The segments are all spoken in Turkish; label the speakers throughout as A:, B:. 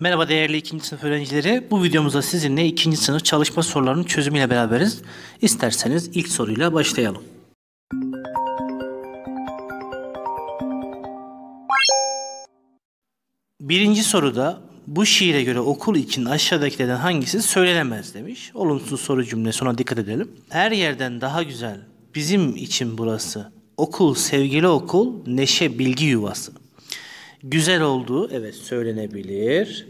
A: Merhaba değerli ikinci sınıf öğrencileri. Bu videomuzda sizinle ikinci sınıf çalışma sorularının çözümüyle beraberiz. İsterseniz ilk soruyla başlayalım. Birinci soruda bu şiire göre okul için aşağıdakilerden hangisi söylenemez demiş. Olumsuz soru cümlesi ona dikkat edelim. Her yerden daha güzel bizim için burası. Okul sevgili okul neşe bilgi yuvası güzel olduğu evet söylenebilir.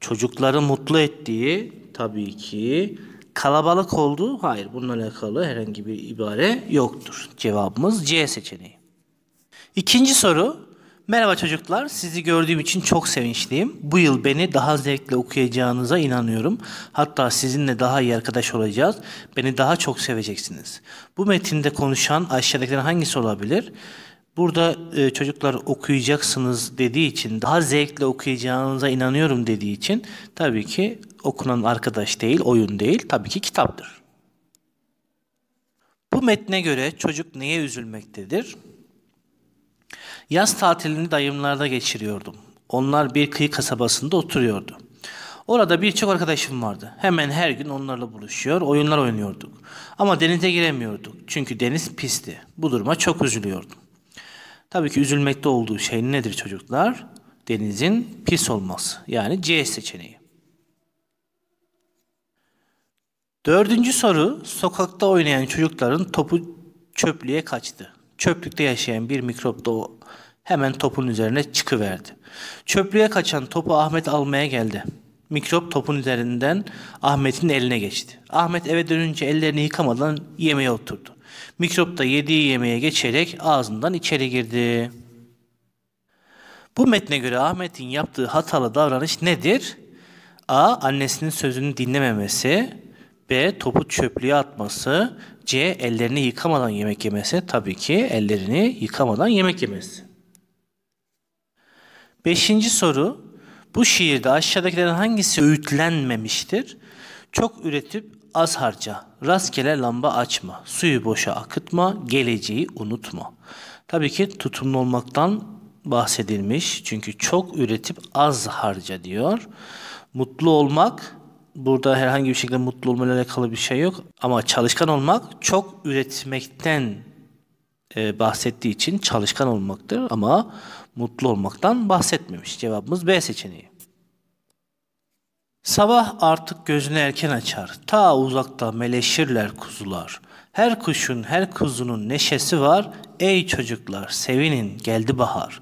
A: Çocukları mutlu ettiği tabii ki kalabalık olduğu hayır bununla alakalı herhangi bir ibare yoktur. Cevabımız C seçeneği. İkinci soru. Merhaba çocuklar, sizi gördüğüm için çok sevinçliyim. Bu yıl beni daha zevkle okuyacağınıza inanıyorum. Hatta sizinle daha iyi arkadaş olacağız. Beni daha çok seveceksiniz. Bu metinde konuşan aşağıdakilerin hangisi olabilir? Burada e, çocuklar okuyacaksınız dediği için, daha zevkle okuyacağınıza inanıyorum dediği için tabii ki okunan arkadaş değil, oyun değil, tabii ki kitaptır. Bu metne göre çocuk neye üzülmektedir? Yaz tatilini dayımlarda geçiriyordum. Onlar bir kıyı kasabasında oturuyordu. Orada birçok arkadaşım vardı. Hemen her gün onlarla buluşuyor, oyunlar oynuyorduk. Ama denize giremiyorduk çünkü deniz pisti. Bu duruma çok üzülüyordum. Tabii ki üzülmekte olduğu şey nedir çocuklar? Denizin pis olması. Yani C seçeneği. Dördüncü soru, sokakta oynayan çocukların topu çöplüğe kaçtı. Çöplükte yaşayan bir mikrop da o hemen topun üzerine çıkıverdi. Çöplüğe kaçan topu Ahmet almaya geldi. Mikrop topun üzerinden Ahmet'in eline geçti. Ahmet eve dönünce ellerini yıkamadan yemeğe oturdu. Mikrop da yediği yemeğe geçerek ağzından içeri girdi. Bu metne göre Ahmet'in yaptığı hatalı davranış nedir? A. Annesinin sözünü dinlememesi. B. Topu çöplüğe atması. C. Ellerini yıkamadan yemek yemesi. Tabii ki ellerini yıkamadan yemek yemesi. Beşinci soru. Bu şiirde aşağıdakilerin hangisi öğütlenmemiştir? Çok üretip az harca, rastgele lamba açma, suyu boşa akıtma, geleceği unutma. Tabii ki tutumlu olmaktan bahsedilmiş. Çünkü çok üretip az harca diyor. Mutlu olmak burada herhangi bir şekilde mutlu olmayla alakalı bir şey yok. Ama çalışkan olmak çok üretmekten e, bahsettiği için çalışkan olmaktır. Ama mutlu olmaktan bahsetmemiş. Cevabımız B seçeneği. Sabah artık gözünü erken açar. Ta uzakta meleşirler kuzular. Her kuşun her kuzunun neşesi var. Ey çocuklar sevinin geldi bahar.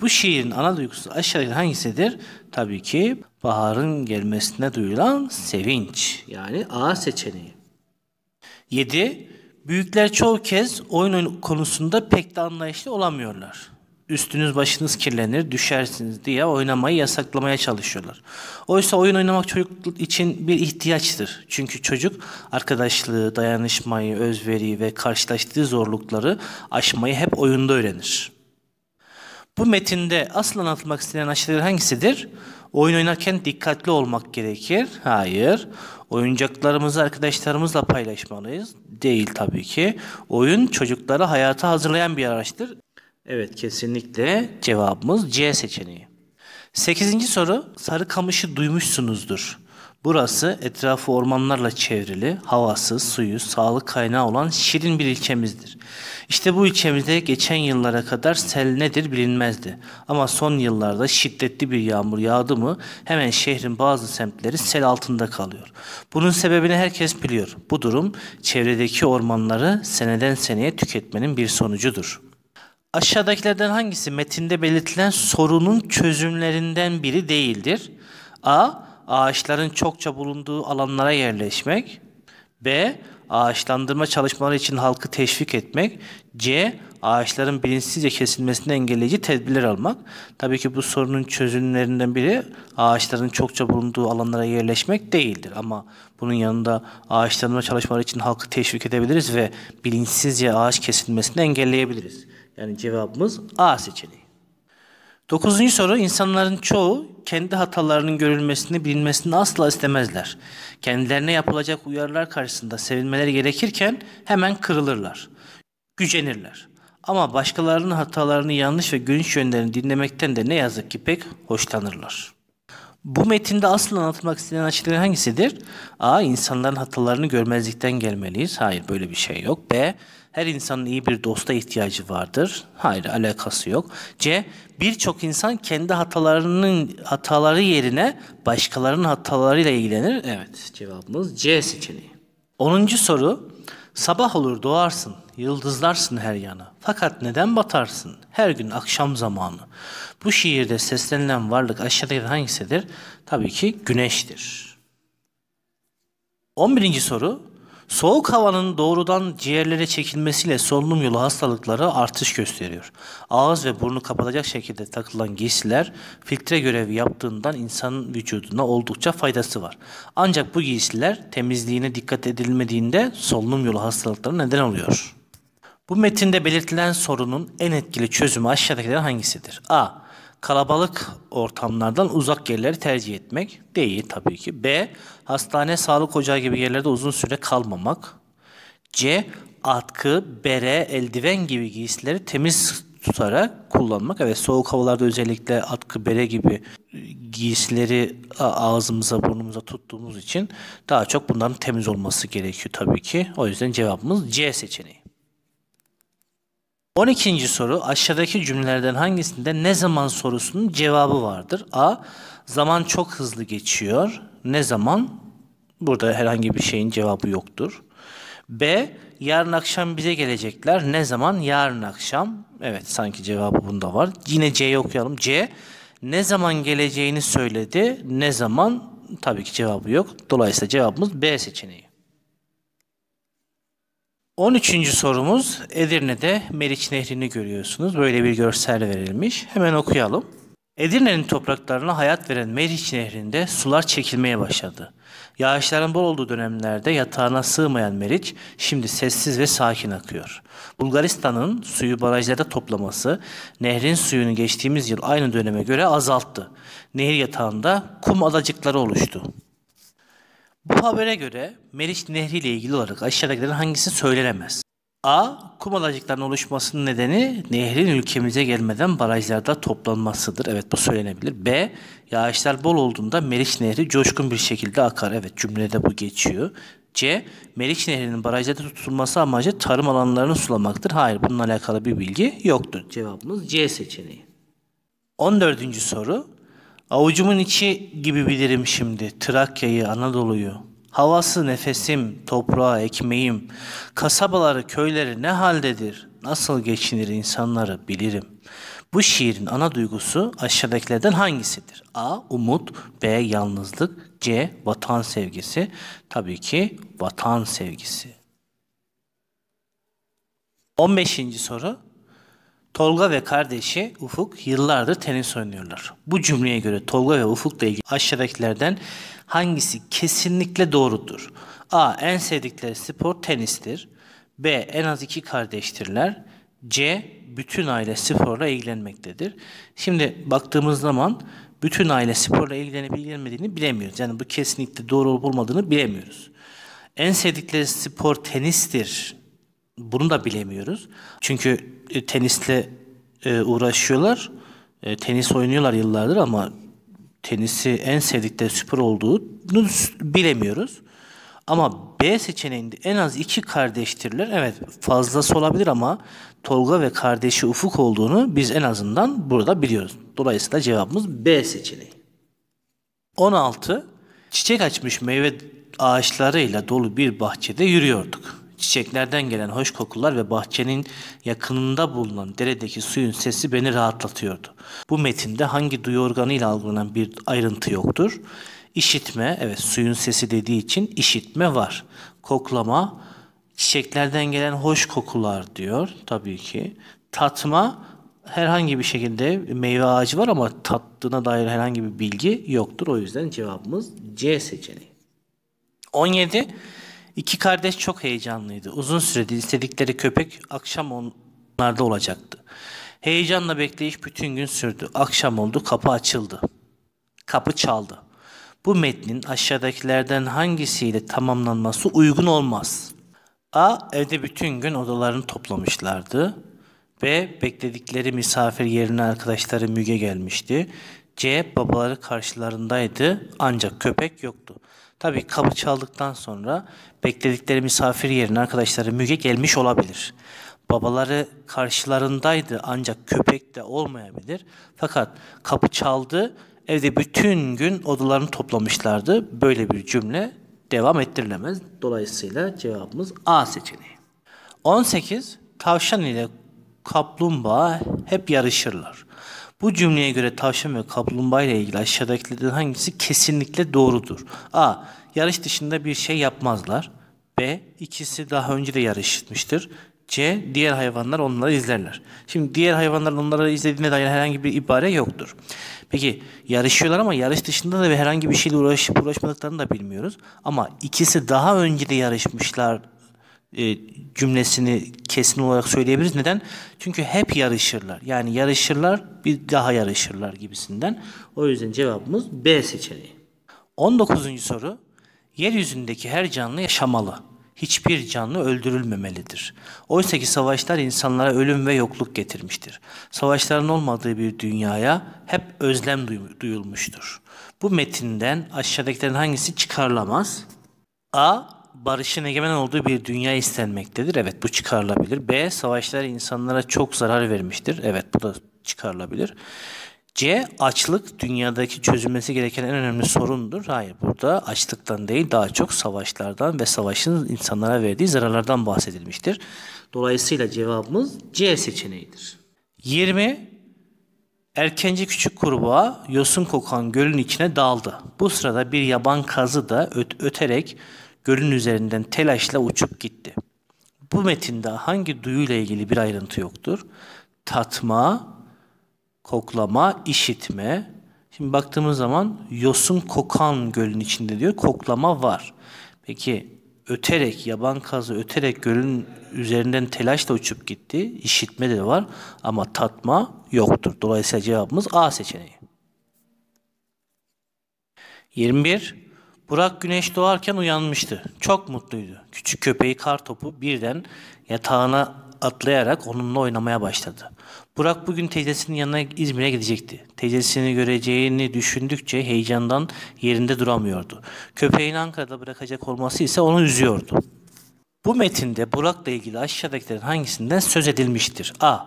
A: Bu şiirin ana duygusu aşağıya hangisidir? Tabii ki baharın gelmesine duyulan sevinç. Yani A seçeneği. 7. Büyükler çoğu kez oyun konusunda pek de anlayışlı olamıyorlar üstünüz başınız kirlenir, düşersiniz diye oynamayı yasaklamaya çalışıyorlar. Oysa oyun oynamak çocuk için bir ihtiyaçtır. Çünkü çocuk arkadaşlığı, dayanışmayı, özveriyi ve karşılaştığı zorlukları aşmayı hep oyunda öğrenir. Bu metinde asıl anlatılmak istenen aşıları hangisidir? Oyun oynarken dikkatli olmak gerekir. Hayır. Oyuncaklarımızı arkadaşlarımızla paylaşmalıyız. Değil tabii ki. Oyun çocukları hayata hazırlayan bir araçtır. Evet kesinlikle cevabımız C seçeneği. Sekizinci soru Sarıkamış'ı duymuşsunuzdur. Burası etrafı ormanlarla çevrili, havası, suyu, sağlık kaynağı olan şirin bir ilçemizdir. İşte bu ilçemizde geçen yıllara kadar sel nedir bilinmezdi. Ama son yıllarda şiddetli bir yağmur yağdı mı hemen şehrin bazı semtleri sel altında kalıyor. Bunun sebebini herkes biliyor. Bu durum çevredeki ormanları seneden seneye tüketmenin bir sonucudur. Aşağıdakilerden hangisi metinde belirtilen sorunun çözümlerinden biri değildir? A. Ağaçların çokça bulunduğu alanlara yerleşmek. B. Ağaçlandırma çalışmaları için halkı teşvik etmek. C. Ağaçların bilinçsizce kesilmesini engelleyici tedbirler almak. Tabii ki bu sorunun çözümlerinden biri ağaçların çokça bulunduğu alanlara yerleşmek değildir. Ama bunun yanında ağaçlandırma çalışmaları için halkı teşvik edebiliriz ve bilinçsizce ağaç kesilmesini engelleyebiliriz. Yani cevabımız A seçeneği. Dokuzuncu soru insanların çoğu kendi hatalarının görülmesini bilinmesini asla istemezler. Kendilerine yapılacak uyarılar karşısında sevinmeleri gerekirken hemen kırılırlar. Gücenirler. Ama başkalarının hatalarını yanlış ve gülünç yönlerini dinlemekten de ne yazık ki pek hoşlanırlar. Bu metinde asıl anlatmak istenen açıdan hangisidir? A. İnsanların hatalarını görmezlikten gelmeliyiz. Hayır böyle bir şey yok. B. Her insanın iyi bir dosta ihtiyacı vardır. Hayır alakası yok. C. Birçok insan kendi hatalarının hataları yerine başkalarının hatalarıyla ilgilenir. Evet cevabımız C seçeneği. 10. soru. Sabah olur doğarsın, yıldızlarsın her yana. Fakat neden batarsın? Her gün akşam zamanı. Bu şiirde seslenilen varlık aşağıdakilerden hangisidir? Tabii ki güneştir. 11. soru Soğuk havanın doğrudan ciğerlere çekilmesiyle solunum yolu hastalıkları artış gösteriyor. Ağız ve burnu kapatacak şekilde takılan giysiler filtre görevi yaptığından insanın vücuduna oldukça faydası var. Ancak bu giysiler temizliğine dikkat edilmediğinde solunum yolu hastalıkları neden oluyor. Bu metinde belirtilen sorunun en etkili çözümü aşağıdakilerden hangisidir? A kalabalık ortamlardan uzak yerleri tercih etmek değil tabii ki. B. Hastane, sağlık ocağı gibi yerlerde uzun süre kalmamak. C. Atkı, bere, eldiven gibi giysileri temiz tutarak kullanmak. Evet soğuk havalarda özellikle atkı, bere gibi e, giysileri ağzımıza, burnumuza tuttuğumuz için daha çok bunların temiz olması gerekiyor tabii ki. O yüzden cevabımız C seçeneği. 12. soru aşağıdaki cümlelerden hangisinde ne zaman sorusunun cevabı vardır? A. Zaman çok hızlı geçiyor. Ne zaman? Burada herhangi bir şeyin cevabı yoktur. B. Yarın akşam bize gelecekler. Ne zaman? Yarın akşam. Evet sanki cevabı bunda var. Yine C'yi okuyalım. C. Ne zaman geleceğini söyledi. Ne zaman? Tabii ki cevabı yok. Dolayısıyla cevabımız B seçeneği. 13. sorumuz Edirne'de Meriç Nehri'ni görüyorsunuz. Böyle bir görsel verilmiş. Hemen okuyalım. Edirne'nin topraklarına hayat veren Meriç Nehri'nde sular çekilmeye başladı. Yağışların bol olduğu dönemlerde yatağına sığmayan Meriç şimdi sessiz ve sakin akıyor. Bulgaristan'ın suyu barajlarda toplaması nehrin suyunu geçtiğimiz yıl aynı döneme göre azalttı. Nehir yatağında kum adacıkları oluştu. Bu habere göre Meriç Nehri ile ilgili olarak aşağıdakilerin hangisi söylenemez? A. kum Kumalacıkların oluşmasının nedeni nehrin ülkemize gelmeden barajlarda toplanmasıdır. Evet bu söylenebilir. B. Yağışlar bol olduğunda Meriç Nehri coşkun bir şekilde akar. Evet cümlede bu geçiyor. C. Meriç Nehri'nin barajlarda tutulması amacı tarım alanlarını sulamaktır. Hayır bununla alakalı bir bilgi yoktur. Cevabımız C seçeneği. 14. soru Avucumun içi gibi bilirim şimdi Trakya'yı, Anadolu'yu. Havası nefesim, toprağı ekmeğim. Kasabaları, köyleri ne haldedir? Nasıl geçinir insanları bilirim. Bu şiirin ana duygusu aşağıdakilerden hangisidir? A. Umut B. Yalnızlık C. Vatan sevgisi Tabii ki vatan sevgisi. 15. soru Tolga ve kardeşi Ufuk yıllardır tenis oynuyorlar. Bu cümleye göre Tolga ve Ufuk'la ilgili aşağıdakilerden hangisi kesinlikle doğrudur? A. En sevdikleri spor tenistir. B. En az iki kardeştirler. C. Bütün aile sporla ilgilenmektedir. Şimdi baktığımız zaman bütün aile sporla ilgilenip ilgilenmediğini bilemiyoruz. Yani bu kesinlikle doğru olup olmadığını bilemiyoruz. En sevdikleri spor tenistir bunu da bilemiyoruz. Çünkü e, tenisle e, uğraşıyorlar. E, tenis oynuyorlar yıllardır ama tenisi en sevdikleri spor olduğunu bilemiyoruz. Ama B seçeneğinde en az iki kardeştirler. Evet fazlası olabilir ama Tolga ve kardeşi Ufuk olduğunu biz en azından burada biliyoruz. Dolayısıyla cevabımız B seçeneği. 16. Çiçek açmış meyve ağaçlarıyla dolu bir bahçede yürüyorduk. Çiçeklerden gelen hoş kokular ve bahçenin yakınında bulunan deredeki suyun sesi beni rahatlatıyordu. Bu metinde hangi duyu organıyla algılanan bir ayrıntı yoktur. İşitme, evet suyun sesi dediği için işitme var. Koklama, çiçeklerden gelen hoş kokular diyor tabii ki. Tatma, herhangi bir şekilde meyve ağacı var ama tattığına dair herhangi bir bilgi yoktur. O yüzden cevabımız C seçeneği. 17. İki kardeş çok heyecanlıydı. Uzun süredir istedikleri köpek akşam onlarda olacaktı. Heyecanla bekleyiş bütün gün sürdü. Akşam oldu, kapı açıldı. Kapı çaldı. Bu metnin aşağıdakilerden hangisiyle tamamlanması uygun olmaz. A. Evde bütün gün odalarını toplamışlardı. B. Bekledikleri misafir yerine arkadaşları Müge gelmişti. C. Babaları karşılarındaydı ancak köpek yoktu. Tabii kapı çaldıktan sonra bekledikleri misafir yerine arkadaşları Müge gelmiş olabilir. Babaları karşılarındaydı ancak köpek de olmayabilir. Fakat kapı çaldı, evde bütün gün odalarını toplamışlardı. Böyle bir cümle devam ettirilemez. Dolayısıyla cevabımız A seçeneği. 18. Tavşan ile kaplumbağa hep yarışırlar. Bu cümleye göre tavşan ve kaplumbağa ile ilgili aşağıdakilerden hangisi kesinlikle doğrudur? A. Yarış dışında bir şey yapmazlar. B. İkisi daha önce de yarışmıştır. C. Diğer hayvanlar onları izlerler. Şimdi diğer hayvanlar onları izlediğine dair herhangi bir ibare yoktur. Peki yarışıyorlar ama yarış dışında da herhangi bir şeyle uğraşıp uğraşmadıklarını da bilmiyoruz. Ama ikisi daha önce de yarışmışlar e, cümlesini kesin olarak söyleyebiliriz. Neden? Çünkü hep yarışırlar. Yani yarışırlar bir daha yarışırlar gibisinden. O yüzden cevabımız B seçeneği. 19. soru. Yeryüzündeki her canlı yaşamalı. Hiçbir canlı öldürülmemelidir. Oysa ki savaşlar insanlara ölüm ve yokluk getirmiştir. Savaşların olmadığı bir dünyaya hep özlem duyulmuştur. Bu metinden aşağıdakilerin hangisi çıkarlamaz? A barışın egemen olduğu bir dünya istenmektedir. Evet bu çıkarılabilir. B. Savaşlar insanlara çok zarar vermiştir. Evet bu da çıkarılabilir. C. Açlık dünyadaki çözülmesi gereken en önemli sorundur. Hayır burada açlıktan değil daha çok savaşlardan ve savaşın insanlara verdiği zararlardan bahsedilmiştir. Dolayısıyla cevabımız C seçeneğidir. 20. Erkence küçük kurbağa yosun kokan gölün içine daldı. Bu sırada bir yaban kazı da öt öterek gölün üzerinden telaşla uçup gitti. Bu metinde hangi duyuyla ilgili bir ayrıntı yoktur? Tatma, koklama, işitme. Şimdi baktığımız zaman yosun kokan gölün içinde diyor koklama var. Peki öterek yaban kazı öterek gölün üzerinden telaşla uçup gitti. İşitme de var ama tatma yoktur. Dolayısıyla cevabımız A seçeneği. 21 Burak güneş doğarken uyanmıştı. Çok mutluydu. Küçük köpeği kar topu birden yatağına atlayarak onunla oynamaya başladı. Burak bugün teyzesinin yanına İzmir'e gidecekti. Teyzesini göreceğini düşündükçe heyecandan yerinde duramıyordu. Köpeğini Ankara'da bırakacak olması ise onu üzüyordu. Bu metinde Burak'la ilgili aşağıdakilerin hangisinden söz edilmiştir? A.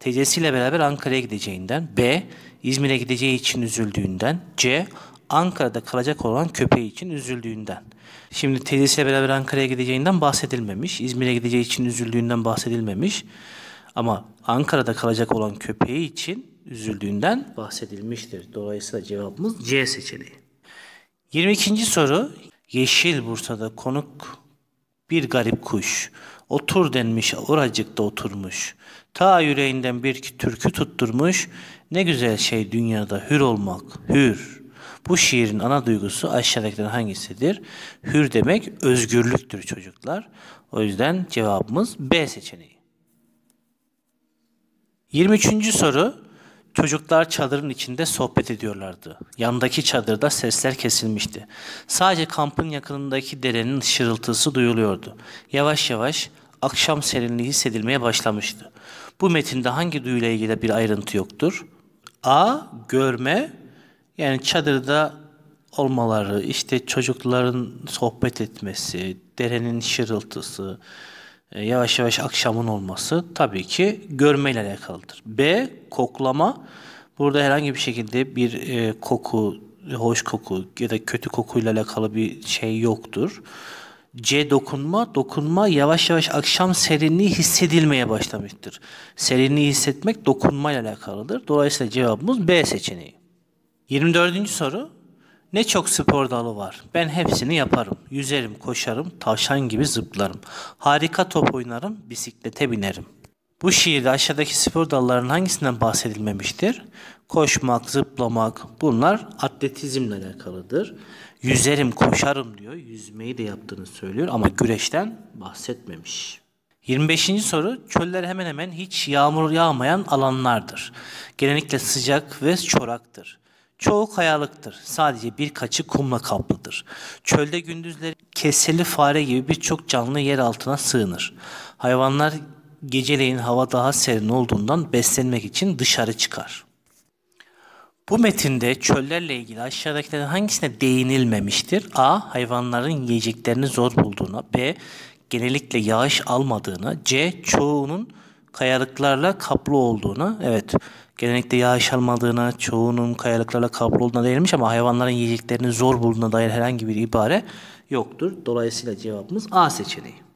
A: Teyzesiyle beraber Ankara'ya gideceğinden. B. İzmir'e gideceği için üzüldüğünden. C. Ankara'da kalacak olan köpeği için üzüldüğünden. Şimdi teyzesiyle beraber Ankara'ya gideceğinden bahsedilmemiş. İzmir'e gideceği için üzüldüğünden bahsedilmemiş. Ama Ankara'da kalacak olan köpeği için üzüldüğünden bahsedilmiştir. Dolayısıyla cevabımız C seçeneği. 22. soru Yeşil Bursa'da konuk bir garip kuş. Otur denmiş oracıkta oturmuş. Ta yüreğinden bir türkü tutturmuş. Ne güzel şey dünyada hür olmak, hür. Bu şiirin ana duygusu aşağıdakilerden hangisidir? Hür demek özgürlüktür çocuklar. O yüzden cevabımız B seçeneği. 23. soru. Çocuklar çadırın içinde sohbet ediyorlardı. Yandaki çadırda sesler kesilmişti. Sadece kampın yakınındaki derenin şırıltısı duyuluyordu. Yavaş yavaş akşam serinliği hissedilmeye başlamıştı. Bu metinde hangi duyuyla ilgili bir ayrıntı yoktur? A. Görme yani çadırda olmaları, işte çocukların sohbet etmesi, derenin şırıltısı, e, yavaş yavaş akşamın olması tabii ki görmeyle alakalıdır. B. Koklama. Burada herhangi bir şekilde bir e, koku, hoş koku ya da kötü kokuyla alakalı bir şey yoktur. C dokunma, dokunma yavaş yavaş akşam serinliği hissedilmeye başlamıştır. Serinliği hissetmek dokunmayla alakalıdır. Dolayısıyla cevabımız B seçeneği. 24. soru. Ne çok spor dalı var. Ben hepsini yaparım. Yüzerim, koşarım, tavşan gibi zıplarım. Harika top oynarım, bisiklete binerim. Bu şiirde aşağıdaki spor dallarının hangisinden bahsedilmemiştir? Koşmak, zıplamak bunlar atletizmle alakalıdır. Yüzerim, koşarım diyor. Yüzmeyi de yaptığını söylüyor ama güreşten bahsetmemiş. 25. soru çöller hemen hemen hiç yağmur yağmayan alanlardır. Genellikle sıcak ve çoraktır. Çoğu kayalıktır. Sadece birkaçı kumla kaplıdır. Çölde gündüzleri keseli fare gibi birçok canlı yer altına sığınır. Hayvanlar geceleyin hava daha serin olduğundan beslenmek için dışarı çıkar. Bu metinde çöllerle ilgili aşağıdakilerden hangisine değinilmemiştir? A. Hayvanların yiyeceklerini zor bulduğuna. B. Genellikle yağış almadığına. C. Çoğunun kayalıklarla kaplı olduğuna. Evet Gelenekte yağış almadığına, çoğunun kayalıklarla kaplı olduğuna değinilmiş ama hayvanların yiyeceklerini zor bulduğuna dair herhangi bir ibare yoktur. Dolayısıyla cevabımız A seçeneği.